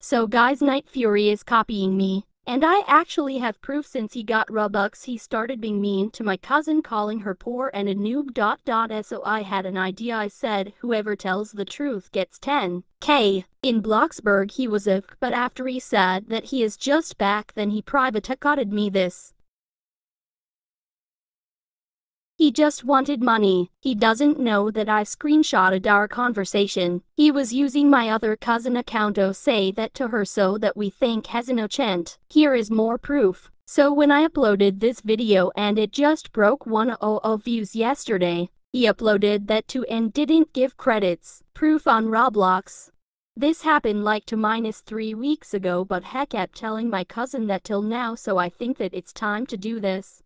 So guys Night Fury is copying me. And I actually have proof since he got Robux he started being mean to my cousin calling her poor and a noob dot dot so I had an idea I said whoever tells the truth gets 10k. In Bloxburg he was a but after he said that he is just back then he private me this. He just wanted money. He doesn't know that I screenshotted our conversation. He was using my other cousin account to say that to her so that we think has no ochent. Here is more proof. So when I uploaded this video and it just broke 100 views yesterday, he uploaded that to and didn't give credits. Proof on Roblox. This happened like to minus three weeks ago but heck kept telling my cousin that till now so I think that it's time to do this.